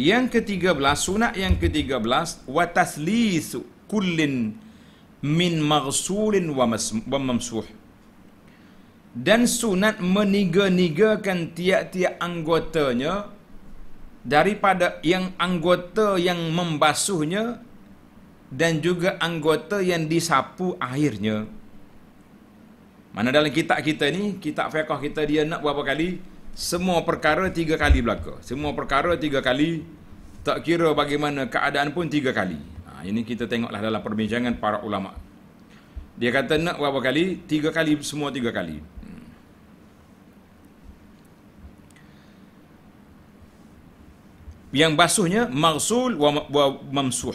Yang ketiga belas sunat yang ketiga belas wataslis kullin min magsulin wa mamsuh dan sunat meniga-nigakan tiap-tiap anggotanya daripada yang anggota yang membasuhnya dan juga anggota yang disapu akhirnya mana dalam kitab kita ni kitab fiqh kita dia nak berapa kali semua perkara tiga kali belaka semua perkara tiga kali tak kira bagaimana keadaan pun tiga kali. Ha, ini kita tengoklah dalam perbincangan para ulama. Dia kata nak berapa kali? Tiga kali, semua tiga kali. Yang basuhnya maghsul wa, wa mamsuh.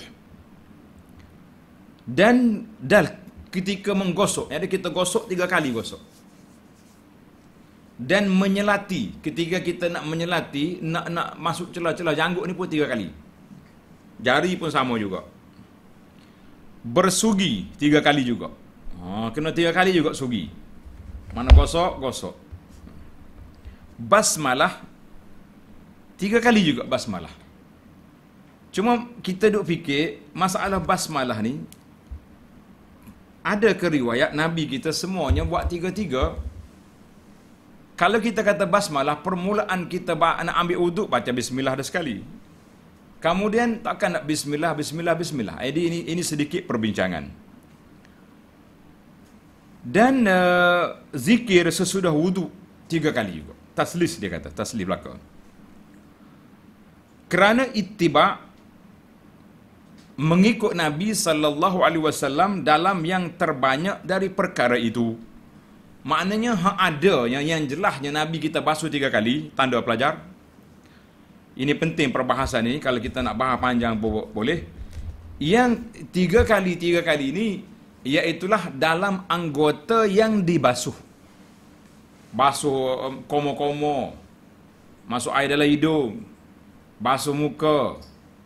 Dan dal ketika menggosok, jadi kita gosok tiga kali gosok dan menyelati ketika kita nak menyelati nak nak masuk celah-celah janggut ni pun tiga kali jari pun sama juga bersugi tiga kali juga ha, kena tiga kali juga sugi mana gosok gosok basmalah tiga kali juga basmalah cuma kita duk fikir masalah basmalah ni ada ke riwayat Nabi kita semuanya buat tiga-tiga kalau kita kata basmalah, permulaan kita nak ambil uduk, baca bismillah dah sekali. Kemudian takkan nak bismillah, bismillah, bismillah. Jadi ini, ini sedikit perbincangan. Dan uh, zikir sesudah wuduk tiga kali juga. Taslis dia kata, taslis belakang. Kerana itibak mengikut Nabi sallallahu alaihi wasallam dalam yang terbanyak dari perkara itu maknanya hak ada yang yang jelasnya nabi kita basuh tiga kali tanda pelajar ini penting perbahasan ini kalau kita nak bahas panjang boleh yang tiga kali tiga kali ini ialah dalam anggota yang dibasuh basuh um, komo-komo masuk air dalam hidung basuh muka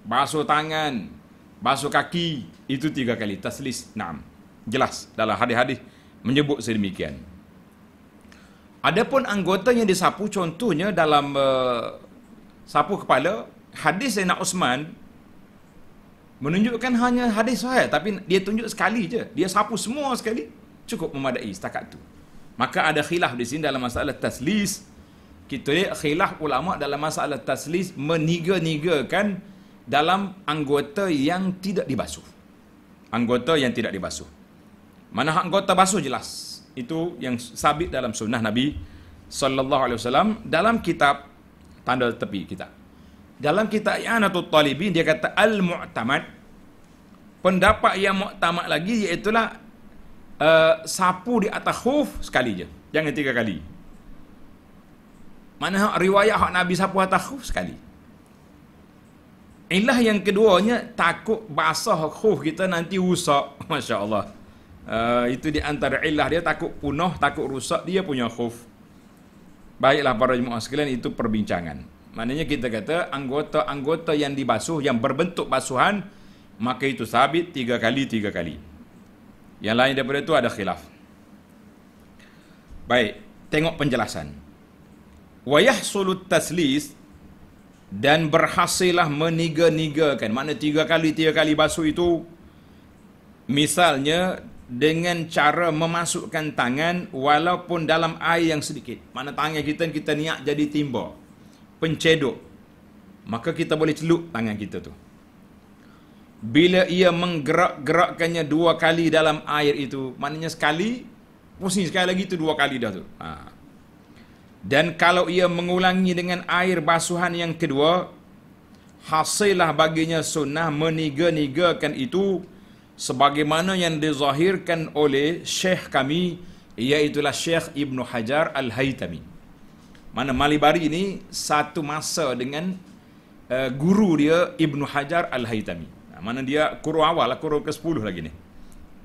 basuh tangan basuh kaki itu tiga kali taslis naam jelas dalam hadis-hadis menyebut sedemikian Adapun anggota yang disapu contohnya dalam uh, sapu kepala hadis Zainal Osman menunjukkan hanya hadis sahih tapi dia tunjuk sekali je dia sapu semua sekali cukup memadai setakat tu maka ada khilaf di sini dalam masalah taslis kita lihat khilaf ulama dalam masalah taslis meniga-nigakan dalam anggota yang tidak dibasuh anggota yang tidak dibasuh mana anggota basuh jelas itu yang sabit dalam sunnah Nabi sallallahu alaihi wasallam dalam kitab tanda tepi kita. Dalam kitab Ianatul Talibin dia kata al-mu'tamad pendapat yang mu'tamad lagi iaitu uh, eh, sapu di atas khuf sekali je. Jangan tiga kali. Mana riwayat hak Nabi sapu atas khuf sekali. Ilah yang keduanya takut basah khuf kita nanti rusak. Masya-Allah. Eh, itu di antara ilah dia takut punah, takut rusak, dia punya khuf. Baiklah para jemaah sekalian itu perbincangan. Maknanya kita kata anggota-anggota yang dibasuh yang berbentuk basuhan maka itu sabit tiga kali tiga kali. Yang lain daripada itu ada khilaf. Baik, tengok penjelasan. Wayah sulut taslis dan berhasillah meniga-nigakan. Mana tiga kali tiga kali basuh itu misalnya dengan cara memasukkan tangan walaupun dalam air yang sedikit. Mana tangan kita kita niat jadi timba. pencedok. Maka kita boleh celup tangan kita tu. Bila ia menggerak-gerakkannya dua kali dalam air itu, maknanya sekali, mesti sekali lagi itu dua kali dah tu. Ha. Dan kalau ia mengulangi dengan air basuhan yang kedua, hasillah baginya sunnah meniga-nigakan itu sebagaimana yang dizahirkan oleh syekh kami iaitu lah Syekh Ibnu Hajar Al-Haytami. Mana Malibari ini satu masa dengan uh, guru dia Ibnu Hajar Al-Haytami. Nah, mana dia kuru awal lah, kuru ke-10 lagi ni.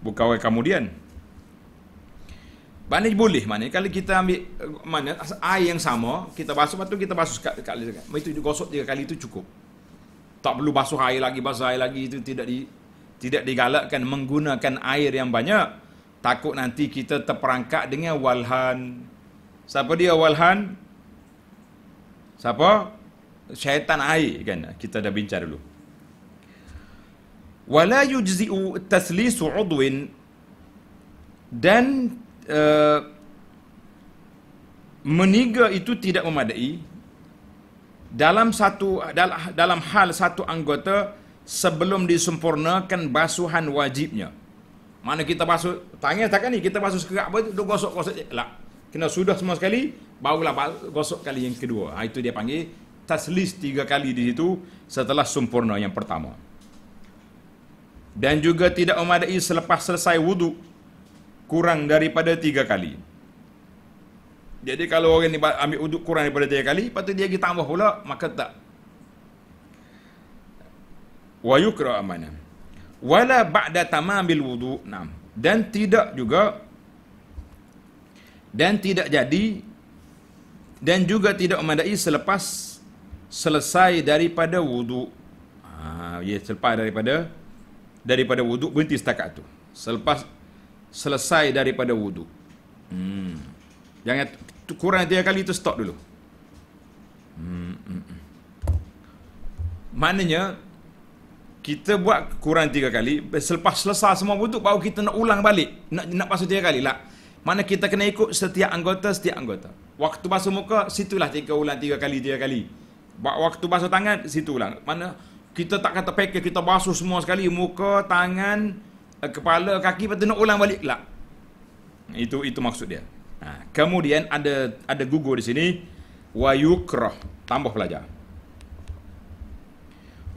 Bukan awal kemudian. Mana boleh mana kalau kita ambil eh, mana air yang sama kita basuh patu kita basuh sekali sekali. Itu gosok tiga kali itu cukup. Tak perlu basuh air lagi basuh air lagi itu tidak di tidak digalakkan menggunakan air yang banyak takut nanti kita terperangkap dengan walhan siapa dia walhan siapa syaitan air kan kita dah bincang dulu wala yujzi'u taslisu udwin dan uh, meniga itu tidak memadai dalam satu dalam, dalam hal satu anggota sebelum disempurnakan basuhan wajibnya. Mana kita basuh? Tanya takkan ni kita basuh sekerak apa tu gosok-gosok je. Lah. Kena sudah semua sekali barulah gosok kali yang kedua. Ha, itu dia panggil taslis tiga kali di situ setelah sempurna yang pertama. Dan juga tidak memadai selepas selesai wudu kurang daripada tiga kali. Jadi kalau orang ni ambil wudu kurang daripada tiga kali, patut dia pergi tambah pula, maka tak wa yukra amana wala ba'da tamamil wudu nam dan tidak juga dan tidak jadi dan juga tidak memadai selepas selesai daripada wudu ha, ya selepas daripada daripada wudu berhenti setakat tu selepas selesai daripada wudu hmm. jangan kurang tiga kali tu stop dulu hmm. hmm, hmm. Maknanya kita buat kurang tiga kali selepas selesai semua wuduk baru kita nak ulang balik nak nak basuh tiga kali lah mana kita kena ikut setiap anggota setiap anggota waktu basuh muka situlah tiga ulang tiga kali tiga kali waktu basuh tangan situ ulang mana kita tak kata pakai kita basuh semua sekali muka tangan eh, kepala kaki patut nak ulang balik lah itu itu maksud dia ha, kemudian ada ada gugur di sini wayukrah tambah pelajar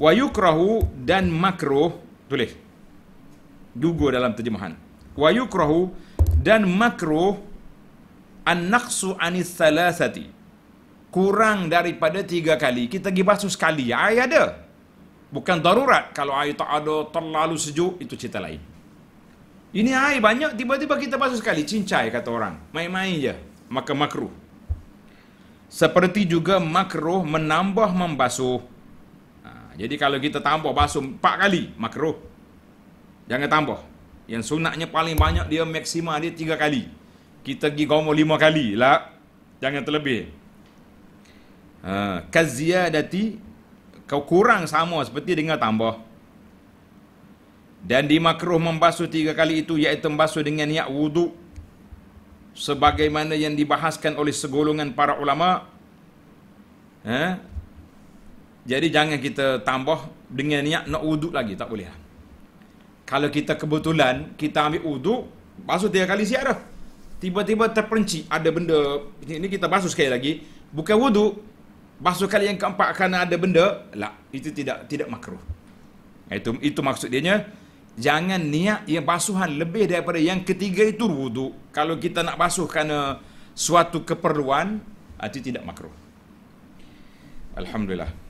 Wayukrahu dan makruh Tulis Gugur dalam terjemahan Wayukrahu dan makruh An-naqsu anis thalathati Kurang daripada tiga kali Kita pergi basuh sekali Air ada Bukan darurat Kalau air tak ada Terlalu sejuk Itu cerita lain Ini air banyak Tiba-tiba kita basuh sekali Cincai kata orang Main-main je Maka makruh Seperti juga makruh Menambah membasuh jadi kalau kita tambah basuh empat kali, makruh. Jangan tambah. Yang sunatnya paling banyak dia maksima dia tiga kali. Kita pergi gomor lima kali lah. Jangan terlebih. Ha, kaziyah dati kau kurang sama seperti dengan tambah. Dan di makruh membasuh tiga kali itu iaitu membasuh dengan niat wudu sebagaimana yang dibahaskan oleh segolongan para ulama. Ha? Jadi jangan kita tambah dengan niat nak wuduk lagi, tak boleh. Lah. Kalau kita kebetulan kita ambil wuduk, basuh tiga kali siap dah. Tiba-tiba terperinci ada benda ini kita basuh sekali lagi, bukan wuduk. Basuh kali yang keempat kerana ada benda, lah itu tidak tidak makruh. Itu itu maksud dia Jangan niat yang basuhan lebih daripada yang ketiga itu wuduk. Kalau kita nak basuh kerana suatu keperluan, itu tidak makruh. Alhamdulillah.